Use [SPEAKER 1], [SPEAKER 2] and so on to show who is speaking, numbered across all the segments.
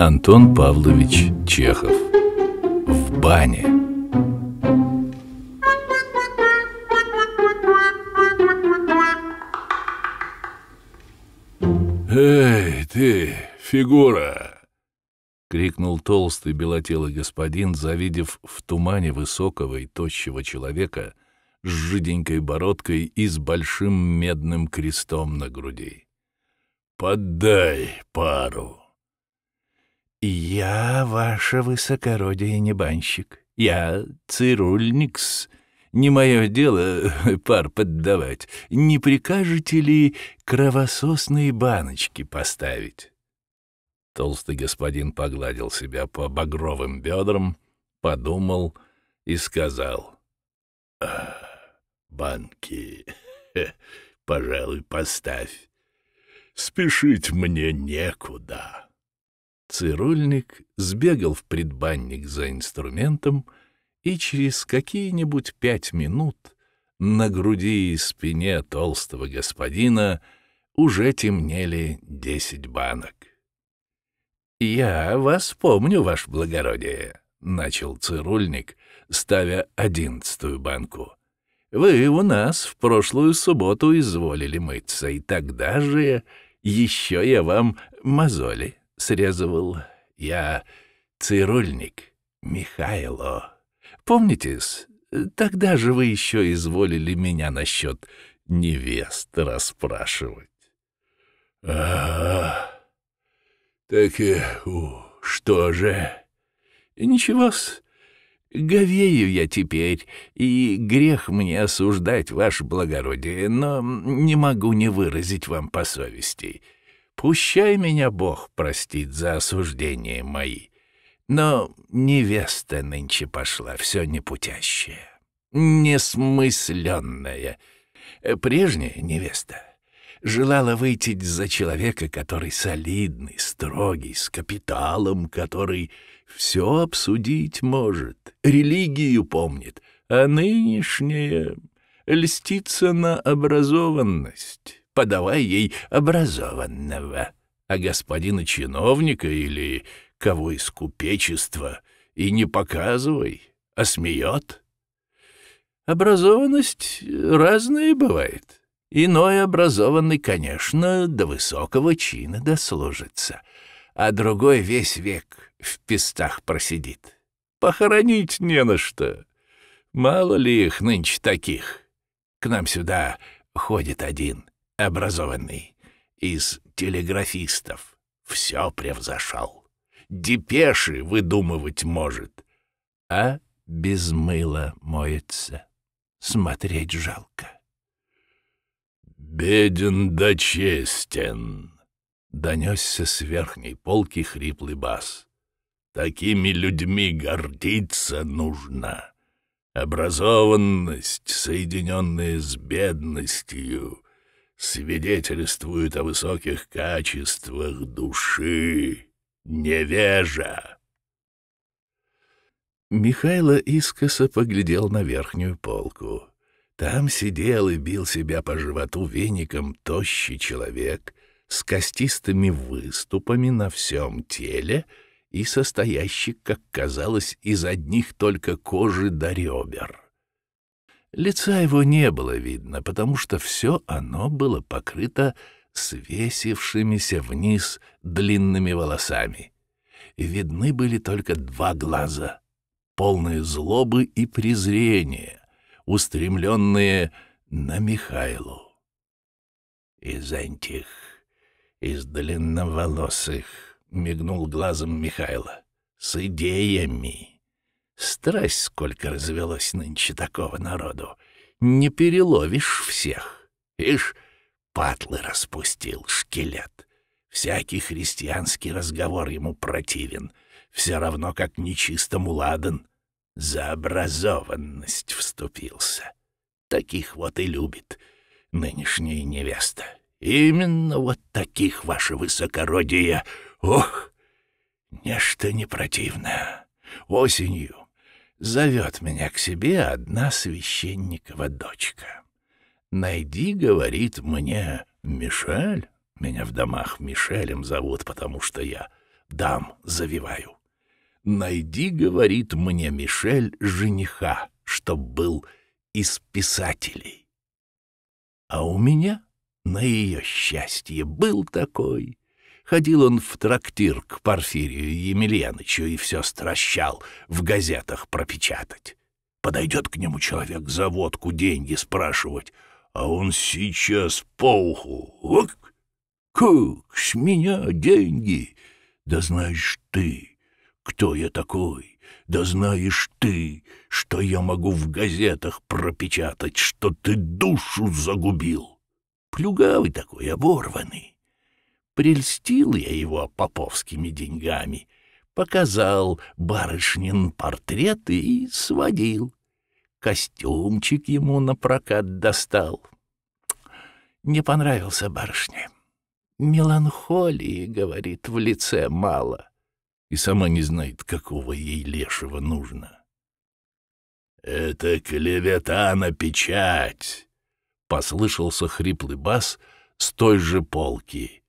[SPEAKER 1] Антон Павлович Чехов В бане «Эй, ты, фигура!» — крикнул толстый белотелый господин, завидев в тумане высокого и тощего человека с жиденькой бородкой и с большим медным крестом на груди. «Поддай пару!» «Я, ваше высокородие, не банщик. Я цирульникс. Не мое дело пар поддавать. Не прикажете ли кровососные баночки поставить?» Толстый господин погладил себя по багровым бедрам, подумал и сказал. «А, банки, пожалуй, поставь. Спешить мне некуда». Цирульник сбегал в предбанник за инструментом, и через какие-нибудь пять минут на груди и спине толстого господина уже темнели десять банок. «Я вас помню, ваше благородие», — начал цирульник, ставя одиннадцатую банку. «Вы у нас в прошлую субботу изволили мыться, и тогда же еще я вам мозоли срезывал я цирульник Михайло. Помнитесь, тогда же вы еще изволили меня насчет невесты расспрашивать. — А, так и э, у, что же? — Ничего-с, говею я теперь, и грех мне осуждать ваше благородие, но не могу не выразить вам по совести. — Пущай меня Бог простит за осуждение мои, но невеста нынче пошла, все непутящая, несмысленная. Прежняя невеста желала выйти за человека, который солидный, строгий, с капиталом, который все обсудить может, религию помнит, а нынешняя льстится на образованность подавай ей образованного, а господина чиновника или кого из купечества и не показывай, а смеет. Образованность э, разная бывает. Иной образованный, конечно, до высокого чина дослужится, а другой весь век в пестах просидит. Похоронить не на что. Мало ли их нынче таких. К нам сюда ходит один образованный, из телеграфистов, все превзошел. Депеши выдумывать может, а без мыла моется. Смотреть жалко. «Беден да честен!» — донесся с верхней полки хриплый бас. «Такими людьми гордиться нужно. Образованность, соединенная с бедностью, свидетельствует о высоких качествах души, невежа. Михайло искоса поглядел на верхнюю полку. Там сидел и бил себя по животу веником тощий человек с костистыми выступами на всем теле и состоящий, как казалось, из одних только кожи до ребер. Лица его не было видно, потому что все оно было покрыто свесившимися вниз длинными волосами. Видны были только два глаза, полные злобы и презрения, устремленные на Михайлу. «Из этих, из длинноволосых», — мигнул глазом Михайло, — «с идеями». Страсть сколько развелось нынче такого народу. Не переловишь всех. Ишь, патлы распустил шкелет. Всякий христианский разговор ему противен. Все равно, как нечистому ладан. За образованность вступился. Таких вот и любит нынешняя невеста. Именно вот таких, ваше высокородие. Ох, нечто не противное. Осенью зовет меня к себе одна священникова дочка. «Найди, — говорит мне, — Мишель. Меня в домах Мишелем зовут, потому что я дам завиваю. Найди, — говорит мне Мишель, — жениха, чтоб был из писателей. А у меня, на ее счастье, был такой Ходил он в трактир к Порфирию Емельяновичу и все стращал в газетах пропечатать. Подойдет к нему человек за водку деньги спрашивать, а он сейчас по уху. Вот как с меня деньги? Да знаешь ты, кто я такой? Да знаешь ты, что я могу в газетах пропечатать, что ты душу загубил. Плюгавый такой, оборванный. Прельстил я его поповскими деньгами, показал барышнин портрет и сводил. Костюмчик ему на прокат достал. Не понравился барышне. Меланхолии, говорит, в лице мало. И сама не знает, какого ей лешего нужно. «Это клевета на печать!» — послышался хриплый бас с той же полки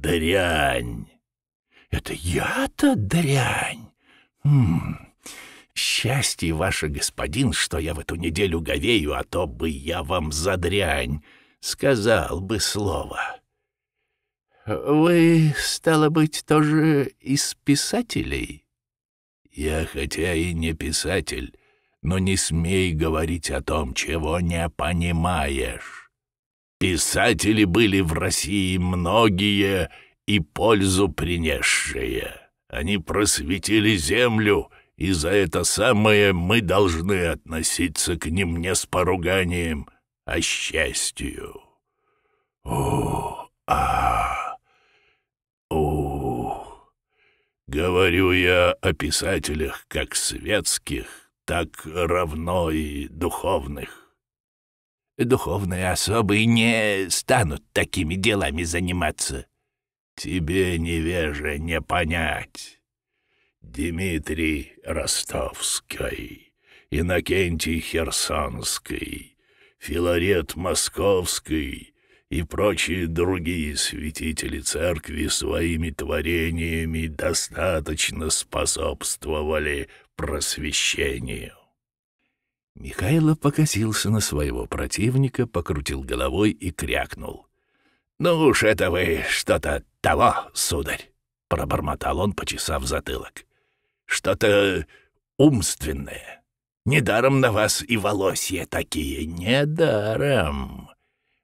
[SPEAKER 1] дрянь. Это я-то дрянь? Хм. Счастье ваше, господин, что я в эту неделю говею, а то бы я вам за дрянь сказал бы слово. Вы, стало быть, тоже из писателей? Я хотя и не писатель, но не смей говорить о том, чего не понимаешь. Писатели были в России многие и пользу принесшие. Они просветили землю, и за это самое мы должны относиться к ним не с поруганием, а счастью. О, а, о, говорю я о писателях как светских, так равно и духовных. Духовные особы не станут такими делами заниматься. Тебе, невеже, не понять. Дмитрий Ростовский, Иннокентий Херсонский, Филарет Московский и прочие другие святители церкви своими творениями достаточно способствовали просвещению. Михайло покосился на своего противника, покрутил головой и крякнул. «Ну уж это вы что-то того, сударь!» — пробормотал он, почесав затылок. «Что-то умственное. Недаром на вас и волосья такие, недаром.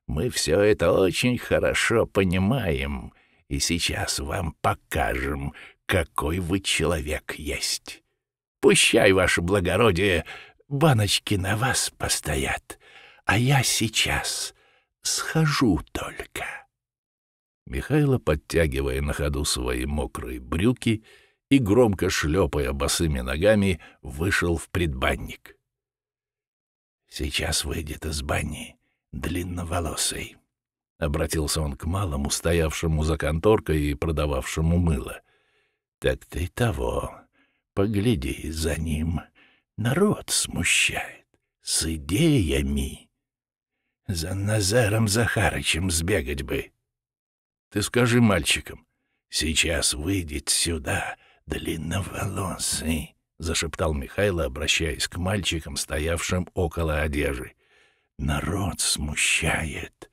[SPEAKER 1] Мы все это очень хорошо понимаем, и сейчас вам покажем, какой вы человек есть. Пущай, ваше благородие, баночки на вас постоят, а я сейчас схожу только». Михайло, подтягивая на ходу свои мокрые брюки и громко шлепая босыми ногами, вышел в предбанник. «Сейчас выйдет из бани длинноволосый», — обратился он к малому, стоявшему за конторкой и продававшему мыло. «Так ты того, погляди за ним» народ смущает с идеями. За Назаром Захарычем сбегать бы. Ты скажи мальчикам, сейчас выйдет сюда длинноволосый, — зашептал Михайло, обращаясь к мальчикам, стоявшим около одежи. Народ смущает.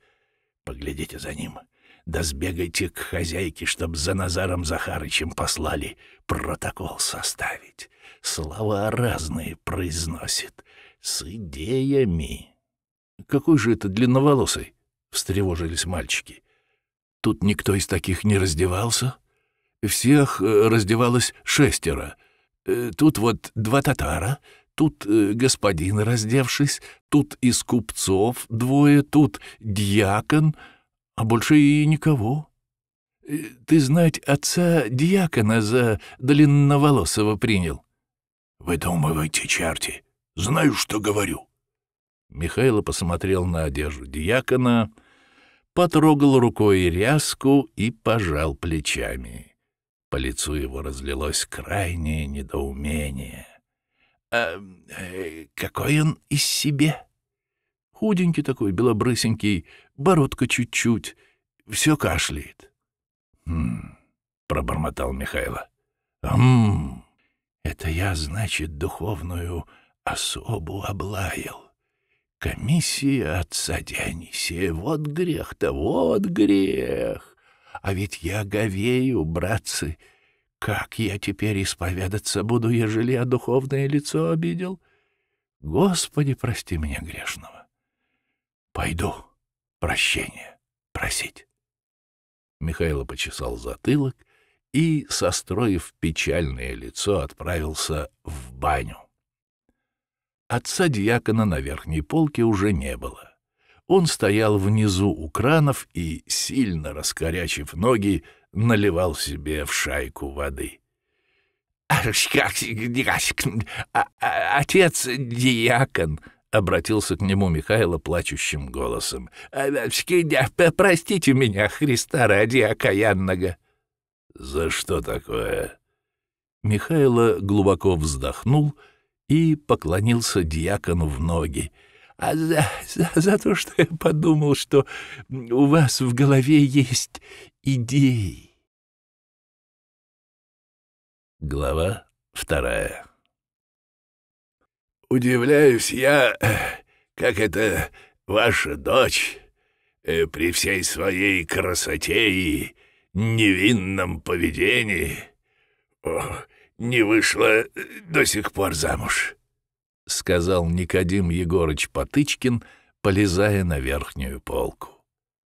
[SPEAKER 1] Поглядите за ним. — да сбегайте к хозяйке, чтоб за Назаром Захарычем послали протокол составить. Слова разные произносит. С идеями. Какой же это длинноволосый? Встревожились мальчики. Тут никто из таких не раздевался. Всех э, раздевалось шестеро. Э, тут вот два татара, тут э, господин раздевшись, тут из купцов двое, тут дьякон — а больше и никого. Э, ты знать отца диакона за длинноволосого принял. Выдумывайте, чарти. знаю, что говорю. Михайло посмотрел на одежду диакона, потрогал рукой ряску и пожал плечами. По лицу его разлилось крайнее недоумение. «А э, какой он из себе?» «Худенький такой, белобрысенький, бородка чуть-чуть, все кашляет. «Хм...» — пробормотал Михайло. «Хм...» «Это я, значит, духовную особу облаял. Комиссия отца Дионисия — вот грех-то, вот грех! А ведь я говею, братцы!» Как я теперь исповедаться буду, ежели я духовное лицо обидел? Господи, прости меня грешного. Пойду прощения просить. Михайло почесал затылок и, состроив печальное лицо, отправился в баню. Отца диакона на верхней полке уже не было. Он стоял внизу у кранов и, сильно раскорячив ноги, наливал себе в шайку воды. — а, а, Отец диакон! Обратился к нему Михайло плачущим голосом. «Авячкиня, простите меня, Христа ради окаянного!» «За что такое?» Михайло глубоко вздохнул и поклонился диакону в ноги. «А за, за, за то, что я подумал, что у вас в голове есть идеи!» Глава вторая удивляюсь я, как это ваша дочь э, при всей своей красоте и невинном поведении не вышла э, до сих пор замуж», — сказал Никодим Егорыч Потычкин, полезая на верхнюю полку.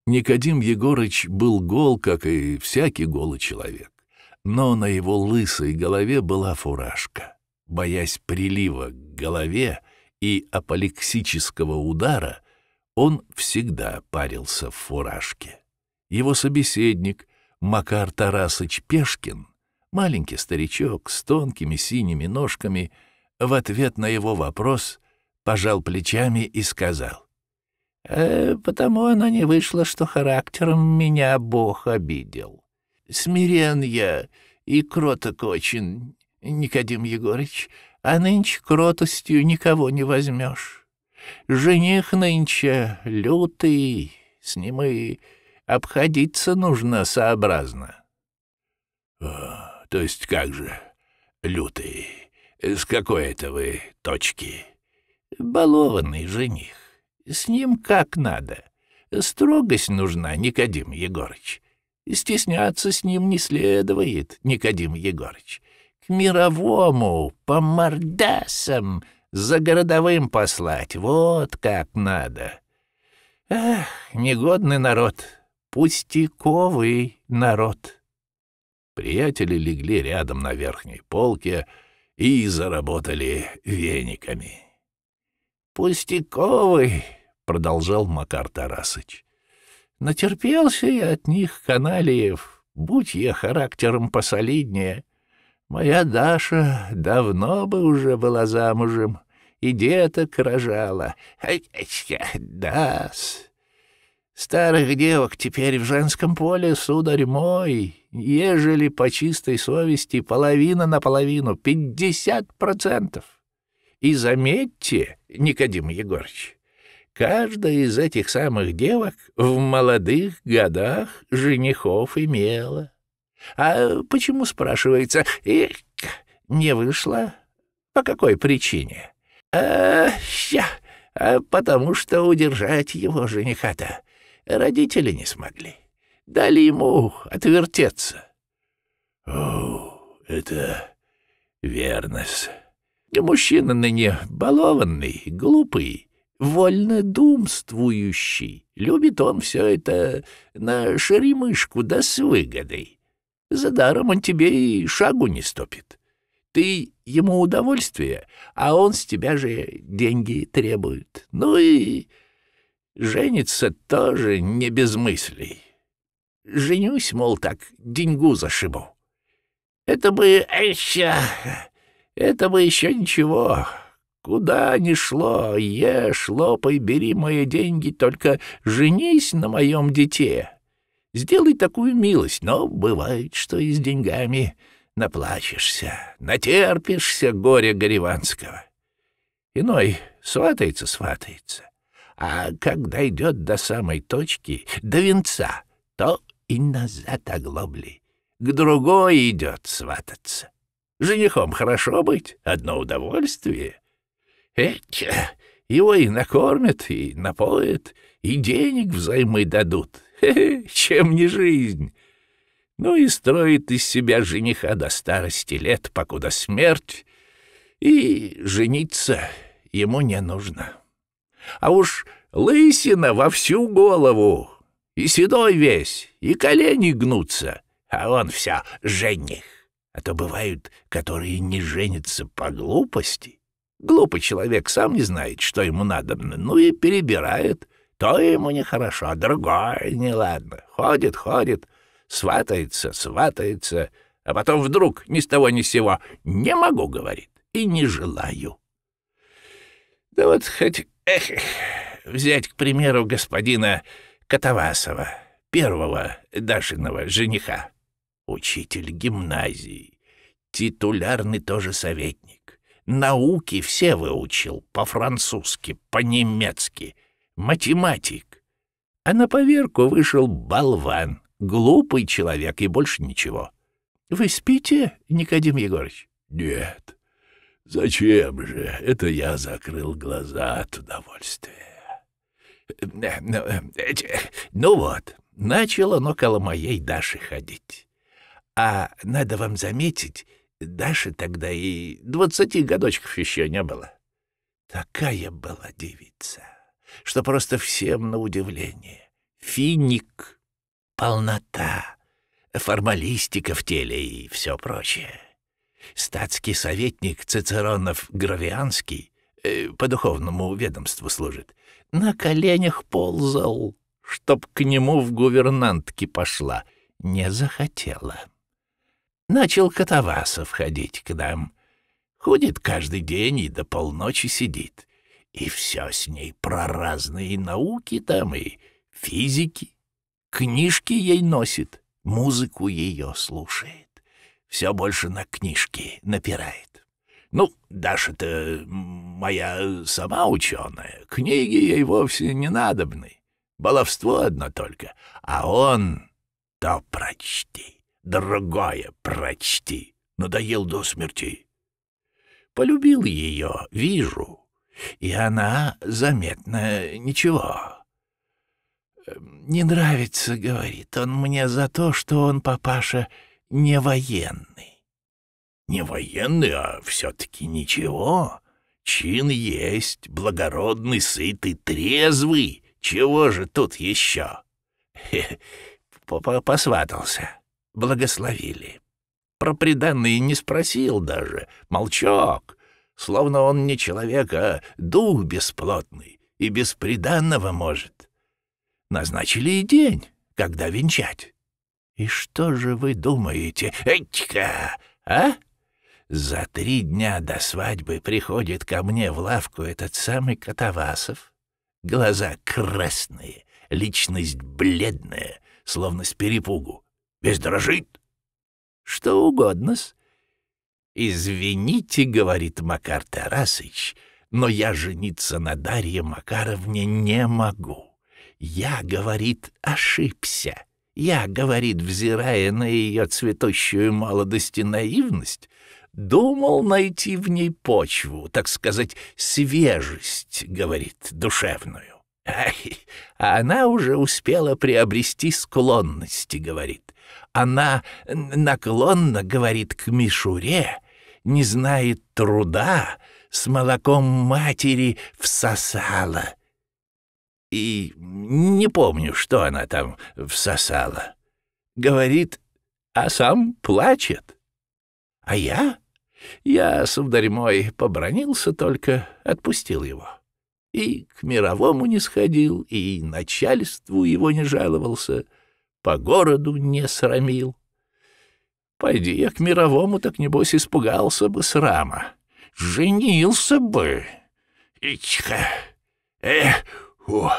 [SPEAKER 1] Никодим Егорыч был гол, как и всякий голый человек, но на его лысой голове была фуражка. Боясь прилива к голове и апоплексического удара он всегда парился в фуражке. Его собеседник Макар Тарасыч Пешкин, маленький старичок с тонкими синими ножками, в ответ на его вопрос пожал плечами и сказал, «Э, «Потому она не вышла, что характером меня Бог обидел. Смирен я и кроток очень, Никодим Егорыч, а нынче кротостью никого не возьмешь. Жених нынче лютый, с ним и обходиться нужно сообразно. «А, — То есть как же лютый? С какой это вы точки? — Балованный жених. С ним как надо. Строгость нужна, Никодим Егорыч. Стесняться с ним не следует, Никодим Егорыч к мировому, по мордасам, за городовым послать, вот как надо. Эх, негодный народ, пустяковый народ. Приятели легли рядом на верхней полке и заработали вениками. «Пустяковый», — продолжал Макар Тарасыч, — «натерпелся я от них каналиев, будь я характером посолиднее». Моя Даша давно бы уже была замужем и деток рожала. Да-с. Старых девок теперь в женском поле, сударь мой, ежели по чистой совести половина на половину, пятьдесят процентов. И заметьте, Никодим Егорович, каждая из этих самых девок в молодых годах женихов имела. А почему, спрашивается, их не вышло? По какой причине? А, ща, а потому что удержать его жениха-то родители не смогли. Дали ему отвертеться. О, это верность. Мужчина ныне балованный, глупый, вольнодумствующий. Любит он все это на шеремышку да с выгодой. За даром он тебе и шагу не ступит. Ты ему удовольствие, а он с тебя же деньги требует. Ну и женится тоже не без мыслей. Женюсь, мол, так, деньгу зашибу. Это бы еще... Это бы еще ничего. Куда ни шло, ешь, лопай, бери мои деньги, только женись на моем дите. Сделай такую милость, но бывает, что и с деньгами наплачешься, натерпишься горя гореванского. Иной сватается-сватается, а когда идет до самой точки, до венца, то и назад оглобли. К другой идет свататься. Женихом хорошо быть, одно удовольствие. Эть, его и накормят, и напоят, и денег взаймы дадут, чем не жизнь. Ну и строит из себя жениха до старости лет, покуда смерть, и жениться ему не нужно. А уж лысина во всю голову, и седой весь, и колени гнутся, а он вся жених. А то бывают, которые не женятся по глупости. Глупый человек сам не знает, что ему надо, ну и перебирает — то ему нехорошо, а другой неладно. Ходит, ходит, сватается, сватается, а потом вдруг ни с того ни с сего «не могу», — говорит, — «и не желаю». Да вот хоть, эх, взять, к примеру, господина Катавасова, первого Дашиного жениха, учитель гимназии, титулярный тоже советник, науки все выучил по-французски, по-немецки — математик. А на поверку вышел болван, глупый человек и больше ничего. Вы спите, Никодим Егорыч? Нет. Зачем же? Это я закрыл глаза от удовольствия. Э, ну, э, ну вот, начало оно около моей Даши ходить. А надо вам заметить, Даши тогда и двадцати годочков еще не было. Такая была девица что просто всем на удивление. Финик, полнота, формалистика в теле и все прочее. Статский советник Цицеронов Гравианский э, по духовному ведомству служит. На коленях ползал, чтоб к нему в гувернантки пошла. Не захотела. Начал Катавасов ходить к нам. Ходит каждый день и до полночи сидит. И все с ней про разные науки там и физики. Книжки ей носит, музыку ее слушает. Все больше на книжки напирает. Ну, Даша-то моя сама ученая, книги ей вовсе не надобны. Баловство одно только, а он то прочти, другое прочти. Надоел до смерти. Полюбил ее, вижу, и она заметно ничего. «Эм, «Не нравится, — говорит он мне, — за то, что он, папаша, не военный». «Не военный, а все-таки ничего. Чин есть, благородный, сытый, трезвый. Чего же тут еще?» Хе «Посватался. Благословили. Про преданные не спросил даже. Молчок словно он не человек, а дух бесплотный и бесприданного может. Назначили и день, когда венчать. И что же вы думаете, этька, а? За три дня до свадьбы приходит ко мне в лавку этот самый Катавасов. Глаза красные, личность бледная, словно с перепугу. Весь дрожит. Что угодно-с. «Извините, — говорит Макар Тарасыч, — но я жениться на Дарье Макаровне не могу. Я, — говорит, — ошибся. Я, — говорит, взирая на ее цветущую молодость и наивность, думал найти в ней почву, так сказать, свежесть, — говорит, — душевную. Ай, а она уже успела приобрести склонности, — говорит. Она наклонна, говорит к мишуре, не знает труда, с молоком матери всосала. И не помню, что она там всосала. Говорит, а сам плачет. А я? Я, сударь мой, побронился только, отпустил его. И к мировому не сходил, и начальству его не жаловался, по городу не срамил. Пойди я к мировому, так небось испугался бы срама. Женился бы. Ичка. Эх, о.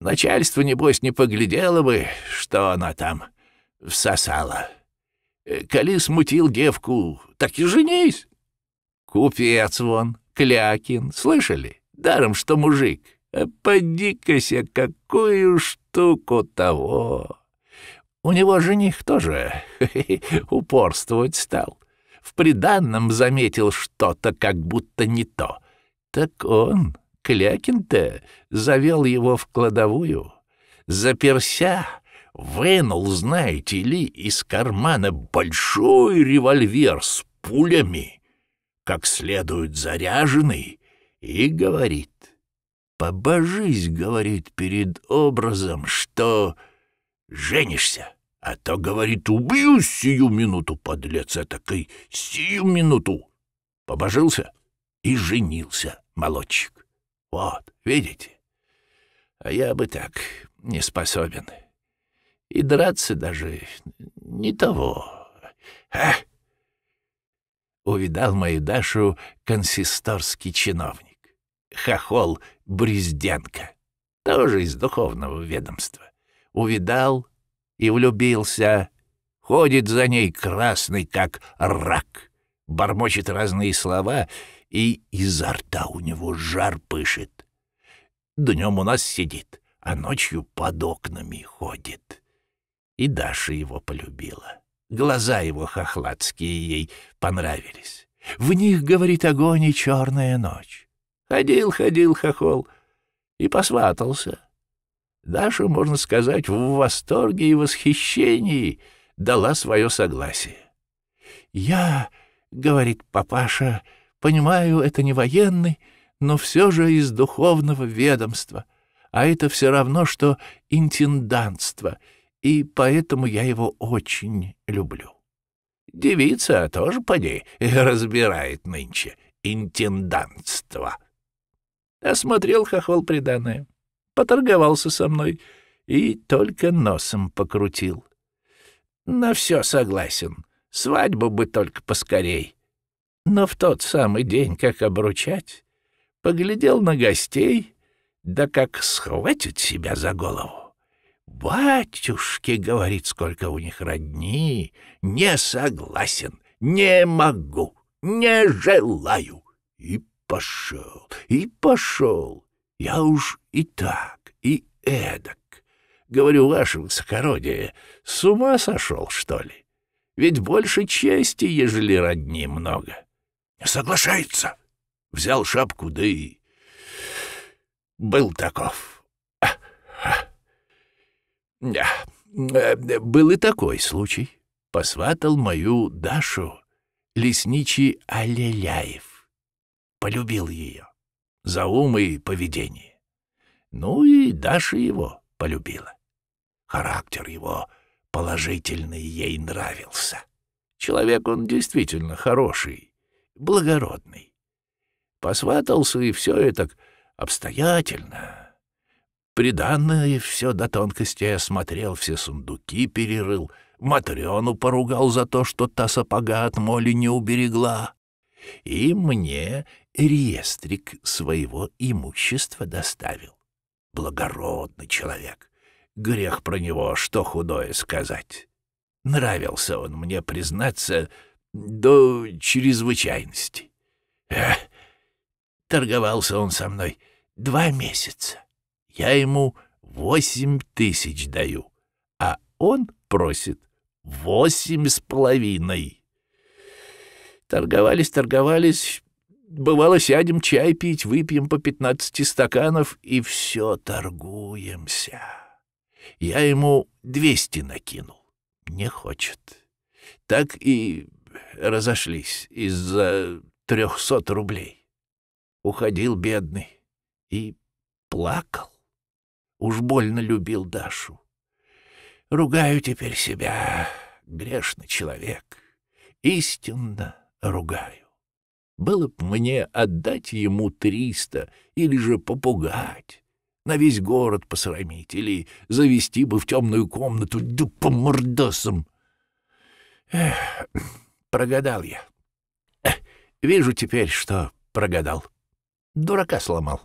[SPEAKER 1] Начальство, небось, не поглядело бы, что она там всосала. Э, коли смутил девку, так и женись. Купец вон, Клякин, слышали? Даром, что мужик. А поди-ка какую штуку того. У него жених тоже упорствовать стал. В приданном заметил что-то, как будто не то. Так он, Клякин-то, завел его в кладовую, заперся, вынул, знаете ли, из кармана большой револьвер с пулями, как следует заряженный, и говорит. «Побожись, — говорит, — перед образом, что женишься, а то, говорит, убью сию минуту, подлец этакой, сию минуту. Побожился и женился, молодчик. Вот, видите? А я бы так не способен. И драться даже не того. А? Увидал мою Дашу консисторский чиновник. Хохол Брезденко, тоже из духовного ведомства увидал и влюбился. Ходит за ней красный, как рак, бормочет разные слова, и изо рта у него жар пышет. Днем у нас сидит, а ночью под окнами ходит. И Даша его полюбила. Глаза его хохладские ей понравились. В них, говорит, огонь и черная ночь. Ходил, ходил хохол и посватался даже, можно сказать, в восторге и восхищении дала свое согласие. «Я, — говорит папаша, — понимаю, это не военный, но все же из духовного ведомства, а это все равно, что интендантство, и поэтому я его очень люблю». Девица тоже, поди, разбирает нынче интендантство. Осмотрел хохол приданное поторговался со мной и только носом покрутил. На все согласен, свадьбу бы только поскорей. Но в тот самый день, как обручать, поглядел на гостей, да как схватит себя за голову. «Батюшки, — говорит, — сколько у них родни, не согласен, не могу, не желаю». И пошел, и пошел. Я уж и так, и эдак. Говорю, ваше высокородие, с ума сошел, что ли? Ведь больше чести, ежели родни много. Не соглашается. Взял шапку, да и... Был таков. А, а. А, был и такой случай. Посватал мою Дашу лесничий Алеляев. Полюбил ее за ум и поведение. Ну и Даша его полюбила. Характер его положительный ей нравился. Человек он действительно хороший, благородный. Посватался и все это обстоятельно. Приданное все до тонкости осмотрел, все сундуки перерыл, Матрёну поругал за то, что та сапога от моли не уберегла и мне реестрик своего имущества доставил. Благородный человек. Грех про него, что худое сказать. Нравился он мне, признаться, до чрезвычайности. Эх, торговался он со мной два месяца. Я ему восемь тысяч даю, а он просит восемь с половиной. Торговались, торговались. Бывало, сядем чай пить, выпьем по пятнадцати стаканов и все торгуемся. Я ему двести накинул. Не хочет. Так и разошлись из-за трехсот рублей. Уходил бедный и плакал. Уж больно любил Дашу. Ругаю теперь себя, грешный человек. Истинно ругаю. Было б мне отдать ему триста или же попугать, на весь город посрамить или завести бы в темную комнату, да по мордасам. Эх, прогадал я. Эх, вижу теперь, что прогадал. Дурака сломал.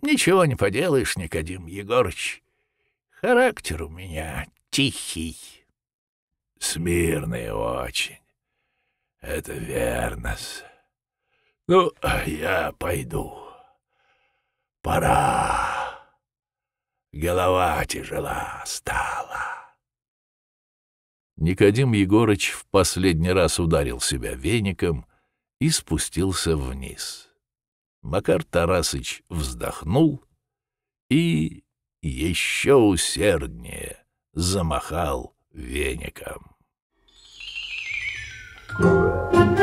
[SPEAKER 1] Ничего не поделаешь, Никодим Егорыч. Характер у меня тихий. Смирный очень. Это верно. Ну, я пойду. Пора. Голова тяжела стала. Никодим Егорыч в последний раз ударил себя веником и спустился вниз. Макар Тарасыч вздохнул и еще усерднее замахал веником. Thank you.